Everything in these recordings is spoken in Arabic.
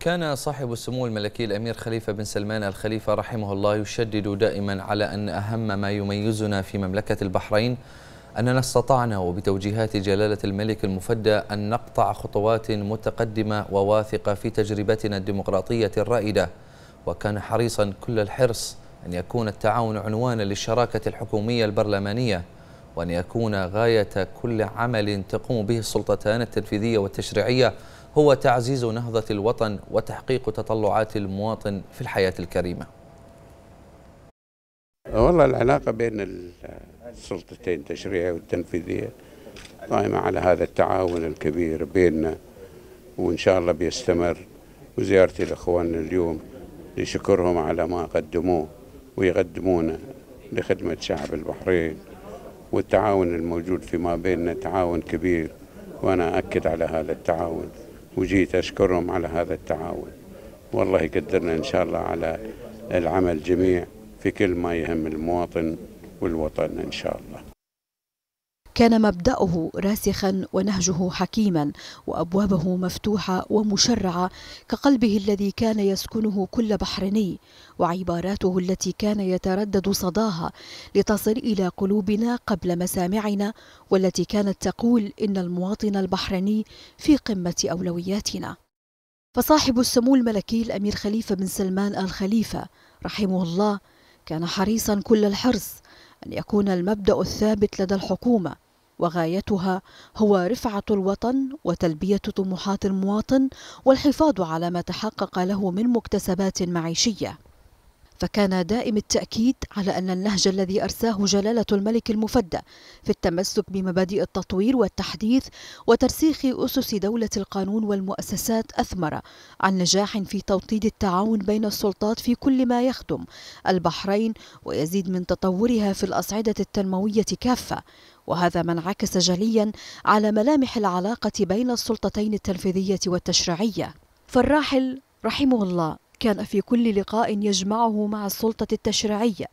كان صاحب السمو الملكي الأمير خليفة بن سلمان الخليفة رحمه الله يشدد دائما على أن أهم ما يميزنا في مملكة البحرين أننا استطعنا وبتوجيهات جلالة الملك المفدى أن نقطع خطوات متقدمة وواثقة في تجربتنا الديمقراطية الرائدة وكان حريصا كل الحرص أن يكون التعاون عنوانا للشراكة الحكومية البرلمانية وأن يكون غاية كل عمل تقوم به السلطتان التنفيذية والتشريعية هو تعزيز نهضة الوطن وتحقيق تطلعات المواطن في الحياة الكريمة والله العلاقة بين السلطتين التشريعية والتنفيذية قائمة على هذا التعاون الكبير بيننا وإن شاء الله بيستمر وزيارتي لإخواننا اليوم لشكرهم على ما قدموه ويقدمونه لخدمة شعب البحرين والتعاون الموجود فيما بيننا تعاون كبير وأنا أكد على هذا التعاون وجيت أشكرهم على هذا التعاون والله يقدرنا إن شاء الله على العمل جميع في كل ما يهم المواطن والوطن إن شاء الله كان مبدأه راسخا ونهجه حكيما وأبوابه مفتوحة ومشرعة كقلبه الذي كان يسكنه كل بحريني وعباراته التي كان يتردد صداها لتصل إلى قلوبنا قبل مسامعنا والتي كانت تقول إن المواطن البحريني في قمة أولوياتنا فصاحب السمو الملكي الأمير خليفة بن سلمان الخليفة رحمه الله كان حريصا كل الحرص أن يكون المبدأ الثابت لدى الحكومة وغايتها هو رفعة الوطن وتلبية طموحات المواطن والحفاظ على ما تحقق له من مكتسبات معيشية فكان دائم التأكيد على أن النهج الذي أرساه جلالة الملك المفدى في التمسك بمبادئ التطوير والتحديث وترسيخ أسس دولة القانون والمؤسسات أثمر عن نجاح في توطيد التعاون بين السلطات في كل ما يخدم البحرين ويزيد من تطورها في الأصعدة التنموية كافة وهذا ما انعكس جليا على ملامح العلاقة بين السلطتين التنفيذية والتشريعية فالراحل رحمه الله كان في كل لقاء يجمعه مع السلطة التشريعية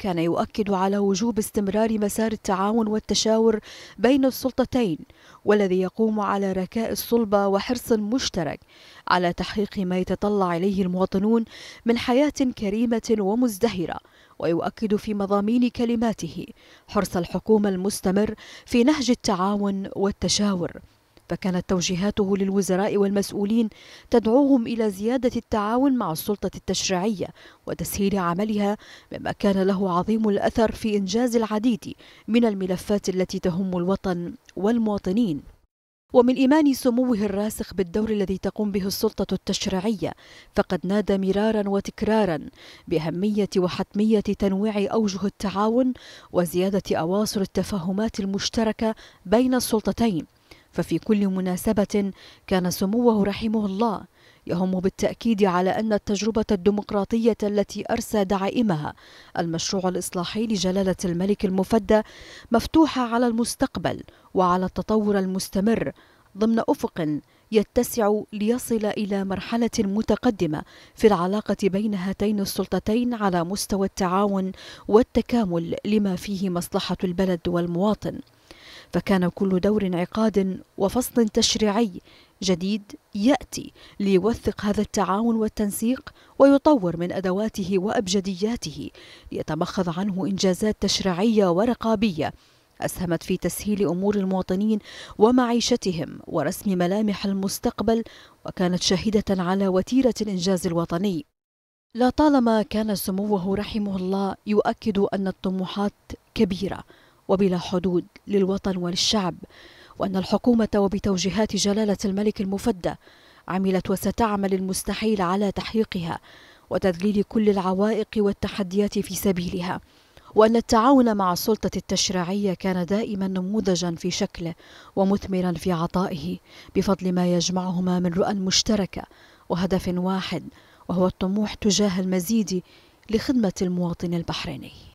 كان يؤكد على وجوب استمرار مسار التعاون والتشاور بين السلطتين والذي يقوم على ركاء الصلبة وحرص مشترك على تحقيق ما يتطلع إليه المواطنون من حياة كريمة ومزدهرة ويؤكد في مضامين كلماته حرص الحكومة المستمر في نهج التعاون والتشاور فكانت توجيهاته للوزراء والمسؤولين تدعوهم إلى زيادة التعاون مع السلطة التشريعية وتسهيل عملها مما كان له عظيم الأثر في إنجاز العديد من الملفات التي تهم الوطن والمواطنين ومن إيمان سموه الراسخ بالدور الذي تقوم به السلطة التشريعية فقد نادى مرارا وتكرارا بأهمية وحتمية تنويع أوجه التعاون وزيادة أواصر التفاهمات المشتركة بين السلطتين ففي كل مناسبة كان سموه رحمه الله يهم بالتأكيد على أن التجربة الديمقراطية التي أرسى دعائمها المشروع الإصلاحي لجلالة الملك المفدى مفتوحة على المستقبل وعلى التطور المستمر ضمن أفق يتسع ليصل إلى مرحلة متقدمة في العلاقة بين هاتين السلطتين على مستوى التعاون والتكامل لما فيه مصلحة البلد والمواطن فكان كل دور انعقاد وفصل تشريعي جديد ياتي ليوثق هذا التعاون والتنسيق ويطور من ادواته وابجدياته ليتمخض عنه انجازات تشريعيه ورقابيه اسهمت في تسهيل امور المواطنين ومعيشتهم ورسم ملامح المستقبل وكانت شاهده على وتيره الانجاز الوطني لطالما كان سموه رحمه الله يؤكد ان الطموحات كبيره وبلا حدود للوطن وللشعب وأن الحكومة وبتوجيهات جلالة الملك المفدى عملت وستعمل المستحيل على تحقيقها وتذليل كل العوائق والتحديات في سبيلها وأن التعاون مع السلطة التشريعية كان دائما نموذجا في شكله ومثمرا في عطائه بفضل ما يجمعهما من رؤى مشتركة وهدف واحد وهو الطموح تجاه المزيد لخدمة المواطن البحريني